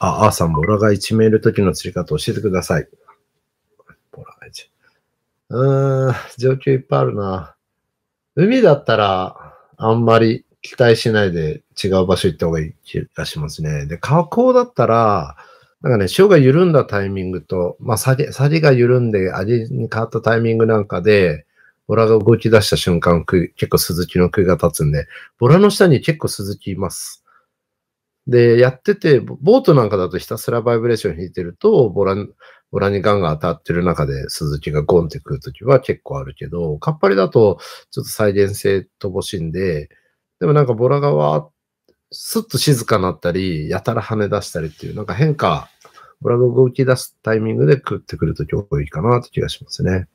あ、あーさん、ボラが1メール時の釣り方教えてください。ボラが1。うーん、状況いっぱいあるな。海だったら、あんまり期待しないで違う場所行った方がいい気がしますね。で、河口だったら、なんかね、潮が緩んだタイミングと、まあ、サげ、サげが緩んで味に変わったタイミングなんかで、ボラが動き出した瞬間、結構鈴木の杭が立つんで、ボラの下に結構鈴木います。で、やってて、ボートなんかだとひたすらバイブレーション弾いてると、ボラボラにガンが当たってる中で鈴木がゴンってくるときは結構あるけど、カッパリだとちょっと再現性乏しいんで、でもなんかボラがわーすっと静かになったり、やたら跳ね出したりっていう、なんか変化、ボラが動き出すタイミングで食ってくるとき多いかなって気がしますね。